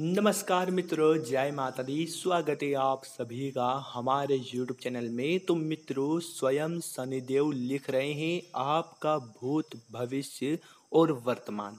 नमस्कार मित्रों जय माता दी स्वागत है आप सभी का हमारे यूट्यूब चैनल में तो मित्रों स्वयं शनिदेव लिख रहे हैं आपका भूत भविष्य और वर्तमान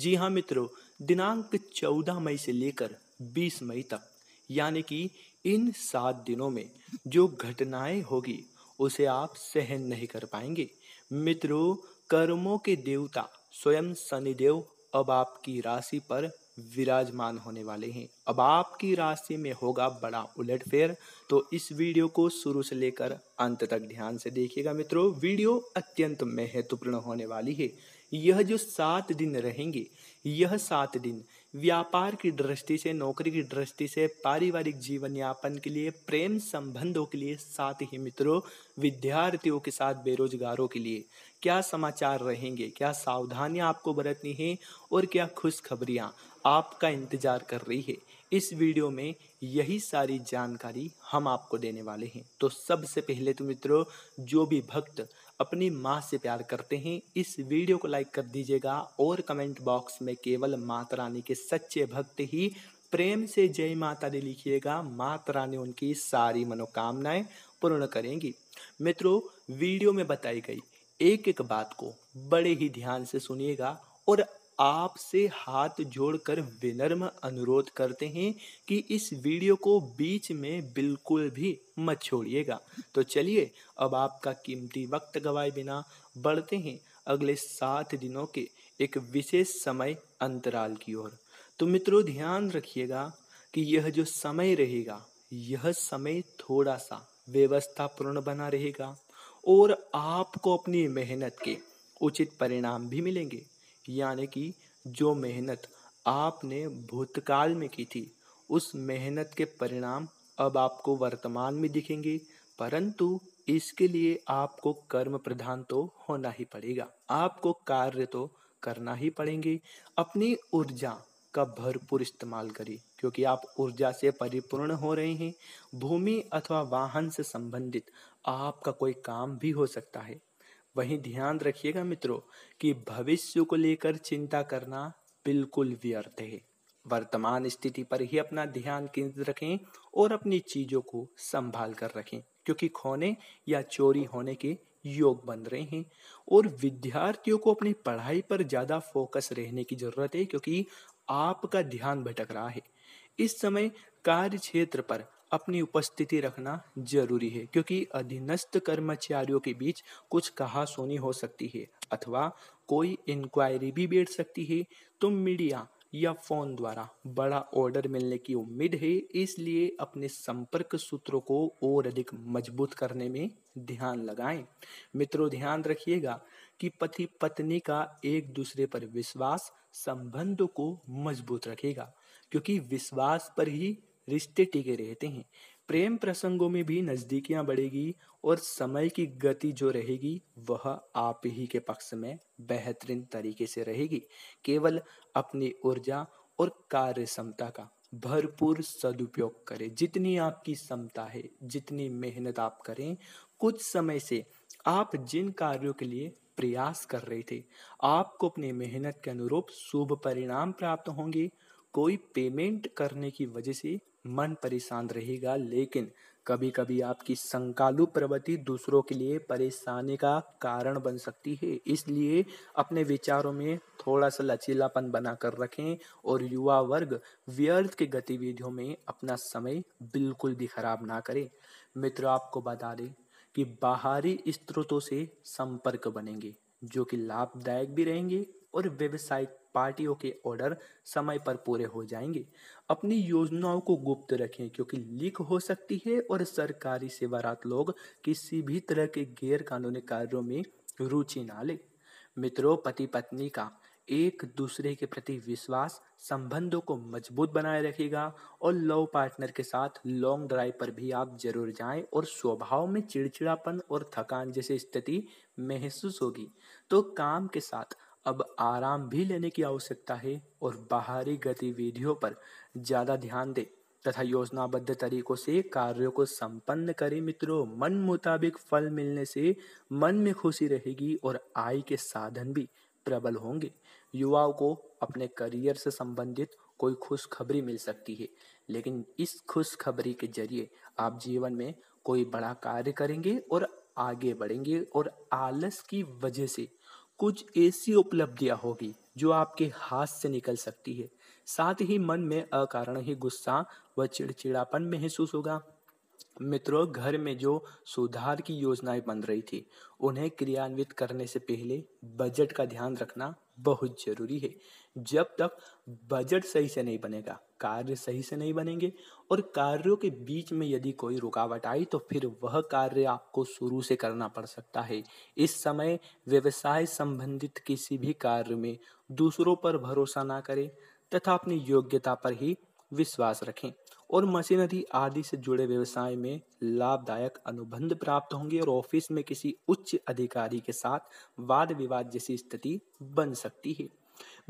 जी हाँ मित्रों दिनांक 14 मई से लेकर 20 मई तक यानी कि इन सात दिनों में जो घटनाएं होगी उसे आप सहन नहीं कर पाएंगे मित्रों कर्मों के देवता स्वयं शनिदेव अब आपकी राशि पर विराजमान होने वाले हैं अब आपकी राशि में होगा बड़ा उलटफेर तो इस वीडियो को शुरू से लेकर अंत तक ध्यान से देखिएगा मित्रों वीडियो अत्यंत महत्वपूर्ण होने वाली है यह जो सात दिन रहेंगे यह सात दिन व्यापार की दृष्टि से नौकरी की दृष्टि से पारिवारिक जीवन यापन के लिए प्रेम संबंधों के लिए साथ ही मित्रों विद्यार्थियों के साथ बेरोजगारों के लिए क्या समाचार रहेंगे क्या सावधानियां आपको बरतनी है और क्या खुशखबरियां आपका इंतज़ार कर रही है इस वीडियो में यही सारी जानकारी हम आपको देने वाले हैं तो सबसे पहले तो मित्रों जो भी भक्त अपनी माँ से प्यार करते हैं इस वीडियो को लाइक कर दीजिएगा और कमेंट बॉक्स में केवल माता रानी के सच्चे भक्त ही प्रेम से जय माता दी लिखिएगा माता रानी उनकी सारी मनोकामनाएं पूर्ण करेंगी मित्रों वीडियो में बताई गई एक एक बात को बड़े ही ध्यान से सुनिएगा और आपसे हाथ जोड़कर विनम्र अनुरोध करते हैं कि इस वीडियो को बीच में बिल्कुल भी मत छोड़िएगा तो चलिए अब आपका कीमती वक्त गवाए बिना बढ़ते हैं अगले सात दिनों के एक विशेष समय अंतराल की ओर तो मित्रों ध्यान रखिएगा कि यह जो समय रहेगा यह समय थोड़ा सा व्यवस्थापूर्ण बना रहेगा और आपको अपनी मेहनत के उचित परिणाम भी मिलेंगे यानी कि जो मेहनत आपने भूतकाल में की थी उस मेहनत के परिणाम अब आपको वर्तमान में दिखेंगे परंतु इसके लिए आपको कर्म प्रधान तो होना ही पड़ेगा आपको कार्य तो करना ही पड़ेंगे अपनी ऊर्जा का भरपूर इस्तेमाल करें क्योंकि आप ऊर्जा से परिपूर्ण हो रहे हैं भूमि अथवा वाहन से संबंधित आपका कोई काम भी हो सकता है वहीं ध्यान रखिएगा मित्रों कि भविष्य को लेकर चिंता करना बिल्कुल व्यर्थ है वर्तमान स्थिति पर ही अपना ध्यान केंद्रित रखें और अपनी चीजों को संभाल कर रखें क्योंकि खोने या चोरी होने के योग बन रहे हैं और विद्यार्थियों को अपनी पढ़ाई पर ज्यादा फोकस रहने की जरूरत है क्योंकि आपका ध्यान भटक रहा है इस समय कार्य क्षेत्र पर अपनी उपस्थिति रखना जरूरी है क्योंकि अधीनस्थ कर्मचारियों के बीच कुछ कहा सुनी हो सकती है अथवा कोई इंक्वायरी भी बैठ सकती है तो मीडिया या फोन द्वारा बड़ा ऑर्डर मिलने की उम्मीद है इसलिए अपने संपर्क सूत्रों को और अधिक मजबूत करने में ध्यान लगाएं मित्रों ध्यान रखिएगा कि पति पत्नी का एक दूसरे पर विश्वास संबंध को मजबूत रखेगा क्योंकि विश्वास पर ही रिश्ते टिके रहते हैं प्रेम प्रसंगों में भी नजदीकियां बढ़ेगी और समय की गति जो रहेगी वह आप ही के पक्ष में बेहतरीन तरीके से रहेगी केवल अपनी ऊर्जा और कार्य क्षमता का भरपूर सदुपयोग करें जितनी आपकी क्षमता है जितनी मेहनत आप करें कुछ समय से आप जिन कार्यों के लिए प्रयास कर रहे थे आपको अपनी मेहनत के अनुरूप शुभ परिणाम प्राप्त होंगे कोई पेमेंट करने की वजह से मन परेशान रहेगा लेकिन कभी कभी आपकी संकालु प्रवृत्ति दूसरों के लिए परेशानी का कारण बन सकती है इसलिए अपने विचारों में थोड़ा सा लचीलापन बनाकर रखें और युवा वर्ग व्यर्थ की गतिविधियों में अपना समय बिल्कुल भी खराब ना करें मित्र आपको बता दें कि बाहरी स्त्रोतों से संपर्क बनेंगे जो कि लाभदायक भी रहेंगे और व्यवसायिक पार्टियों के ऑर्डर समय पर पूरे हो जाएंगे अपनी योजनाओं को गुप्त रखें क्योंकि लीक हो सकती है और सरकारी सेवारत लोग किसी भी तरह के गैर कानूनी कार्यों में रुचि ना लें मित्रों पति पत्नी का एक दूसरे के प्रति विश्वास संबंधों को मजबूत बनाए रखेगा और लव पार्टनर के साथ लॉन्ग ड्राइव पर भी आप जरूर जाएं और स्वभाव में चिड़चिड़ापन और थकान जैसी स्थिति महसूस होगी तो काम के साथ अब आराम भी लेने की आवश्यकता है और बाहरी गतिविधियों पर ज़्यादा ध्यान दें तथा योजनाबद्ध तरीकों से कार्यों को संपन्न करें मित्रों मन मुताबिक फल मिलने से मन में खुशी रहेगी और आय के साधन भी प्रबल होंगे युवाओं को अपने करियर से संबंधित कोई खुशखबरी मिल सकती है लेकिन इस खुशखबरी के जरिए आप जीवन में कोई बड़ा कार्य करेंगे और आगे बढ़ेंगे और आलस की वजह से कुछ ऐसी उपलब्धियां होगी जो आपके हाथ से निकल सकती है साथ ही मन में अकारण ही गुस्सा व चिड़चिड़ापन महसूस होगा मित्रों घर में जो सुधार की योजनाएं बन रही थी उन्हें क्रियान्वित करने से पहले बजट का ध्यान रखना बहुत ज़रूरी है जब तक बजट सही से नहीं बनेगा कार्य सही से नहीं बनेंगे और कार्यों के बीच में यदि कोई रुकावट आई तो फिर वह कार्य आपको शुरू से करना पड़ सकता है इस समय व्यवसाय संबंधित किसी भी कार्य में दूसरों पर भरोसा ना करें तथा अपनी योग्यता पर ही विश्वास रखें और मशीनरी आदि से जुड़े व्यवसाय में लाभदायक अनुबंध प्राप्त होंगे और ऑफिस में किसी उच्च अधिकारी के साथ वाद विवाद जैसी स्थिति बन सकती है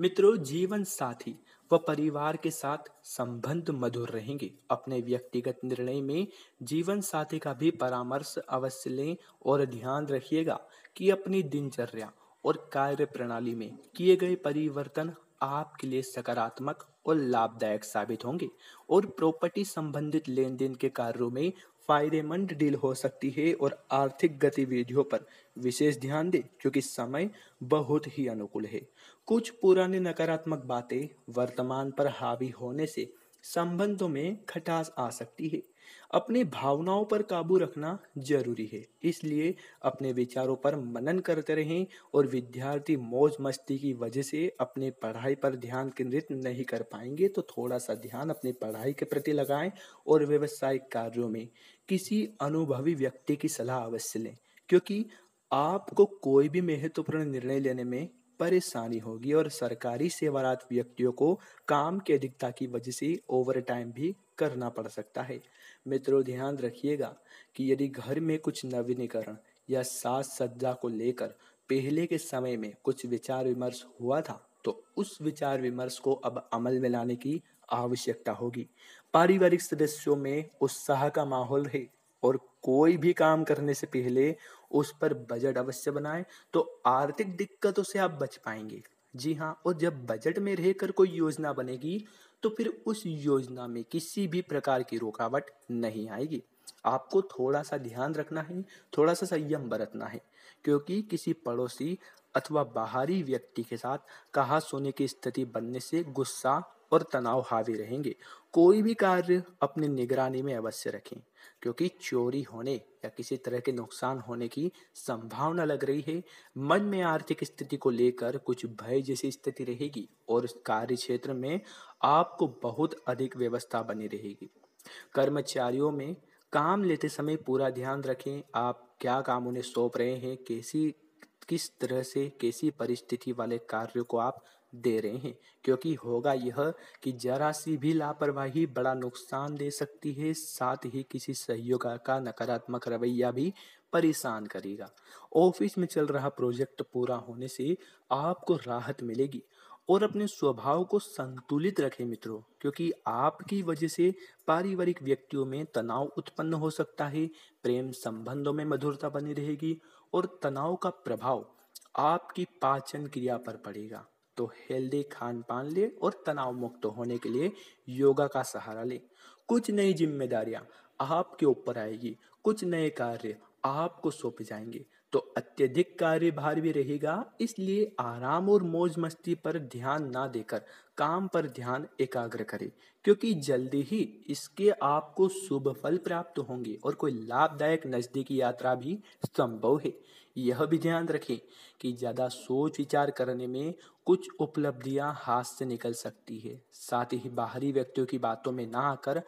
मित्रों जीवन साथी व परिवार के साथ संबंध मधुर रहेंगे अपने व्यक्तिगत निर्णय में जीवन साथी का भी परामर्श अवश्य लें और ध्यान रखिएगा कि अपनी दिनचर्या और कार्य प्रणाली में किए गए परिवर्तन आपके लिए सकारात्मक और लाभदायक साबित होंगे और प्रॉपर्टी संबंधित लेन देन के कार्यों में फायदेमंद डील हो सकती है और आर्थिक गतिविधियों पर विशेष ध्यान दें क्योंकि समय बहुत ही अनुकूल है कुछ पुराने नकारात्मक बातें वर्तमान पर हावी होने से संबंधों में खटास आ सकती है अपने भावनाओं पर काबू रखना जरूरी है इसलिए अपने विचारों पर मनन करते रहें और विद्यार्थी मौज मस्ती की वजह से अपने पढ़ाई पर ध्यान केंद्रित नहीं कर पाएंगे तो थोड़ा सा ध्यान अपने पढ़ाई के प्रति लगाएं और व्यवसायिक कार्यों में किसी अनुभवी व्यक्ति की सलाह अवश्य लें क्योंकि आपको कोई भी महत्वपूर्ण निर्णय लेने में परेशानी होगी और सरकारी सेवारत व्यक्तियों को काम की अधिकता की वजह से ओवर टाइम भी करना पड़ सकता है मित्रों ध्यान रखिएगा कि यदि घर में कुछ नवीनीकरण या साज सज्जा को लेकर पहले के समय में कुछ विचार विमर्श हुआ था तो उस विचार विमर्श को अब अमल में लाने की आवश्यकता होगी पारिवारिक सदस्यों में उत्साह का माहौल है और कोई भी काम करने से पहले उस पर बजट अवश्य बनाएं तो आर्थिक दिक्कतों से आप बच पाएंगे जी हाँ और जब बजट में रहकर कोई योजना बनेगी तो फिर उस योजना में किसी भी प्रकार की रुकावट नहीं आएगी आपको थोड़ा सा ध्यान रखना है थोड़ा सा संयम बरतना है क्योंकि किसी पड़ोसी अथवा बाहरी व्यक्ति के साथ कहा सोने की स्थिति बनने से गुस्सा और तनाव हावी रहेंगे कोई भी कार्य अपनी निगरानी में अवश्य रखें क्योंकि चोरी होने या किसी तरह के नुकसान होने की संभावना लग रही है मन में आर्थिक स्थिति को लेकर कुछ भय जैसी स्थिति रहेगी और कार्य क्षेत्र में आपको बहुत अधिक व्यवस्था बनी रहेगी कर्मचारियों में काम लेते समय पूरा ध्यान रखें आप क्या काम उन्हें सौंप रहे हैं कैसी किस तरह से कैसी परिस्थिति वाले कार्यों को आप दे रहे हैं क्योंकि होगा यह कि जरा सी भी लापरवाही बड़ा नुकसान दे सकती है साथ ही किसी सहयोग का नकारात्मक रवैया भी परेशान करेगा ऑफिस में चल रहा प्रोजेक्ट पूरा होने से आपको राहत मिलेगी और अपने स्वभाव को संतुलित रखें मित्रों क्योंकि आपकी वजह से पारिवारिक व्यक्तियों में तनाव उत्पन्न हो सकता है प्रेम संबंधों में मधुरता बनी रहेगी और तनाव का प्रभाव आपकी पाचन क्रिया पर पड़ेगा तो हेल्दी खान पान लें और तनाव मुक्त होने के लिए योगा का सहारा लें कुछ नई जिम्मेदारियां आपके ऊपर आएगी कुछ नए कार्य आपको सौंपे जाएंगे तो अत्यधिक कार्यभार भी रहेगा इसलिए आराम और मौज मस्ती पर ध्यान ना देकर काम पर ध्यान एकाग्र करें क्योंकि जल्दी ही इसके आपको शुभ फल प्राप्त होंगे और कोई लाभदायक नजदीकी यात्रा भी संभव है यह भी ध्यान रखें कि ज़्यादा सोच विचार करने में कुछ उपलब्धियां हाथ से निकल सकती है साथ ही बाहरी व्यक्तियों की बातों में ना आकर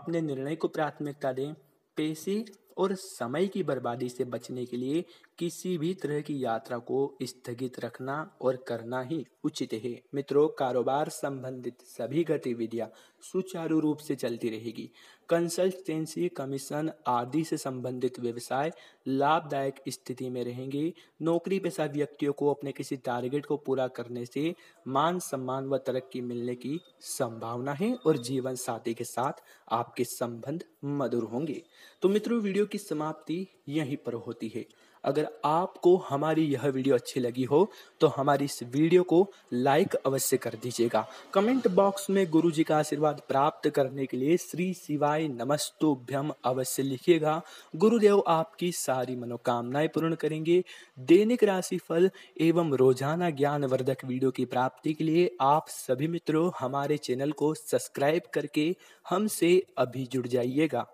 अपने निर्णय को प्राथमिकता दें पैसे और समय की बर्बादी से बचने के लिए किसी भी तरह की यात्रा को स्थगित रखना और करना ही उचित है मित्रों कारोबार संबंधित सभी गतिविधियां सुचारू रूप से चलती रहेगी कंसल्टेंसी कमीशन आदि से संबंधित व्यवसाय लाभदायक स्थिति में रहेंगे नौकरी पेशा व्यक्तियों को अपने किसी टारगेट को पूरा करने से मान सम्मान व तरक्की मिलने की संभावना है और जीवन साथी के साथ आपके संबंध मधुर होंगे तो मित्रों वीडियो की समाप्ति यहीं पर होती है अगर आपको हमारी यह वीडियो अच्छी लगी हो तो हमारी इस वीडियो को लाइक अवश्य कर दीजिएगा कमेंट बॉक्स में गुरु जी का आशीर्वाद प्राप्त करने के लिए श्री शिवाय नमस्तोभ्यम अवश्य लिखिएगा गुरुदेव आपकी सारी मनोकामनाएं पूर्ण करेंगे दैनिक राशि फल एवं रोजाना ज्ञानवर्धक वीडियो की प्राप्ति के लिए आप सभी मित्रों हमारे चैनल को सब्सक्राइब करके हमसे अभी जुड़ जाइएगा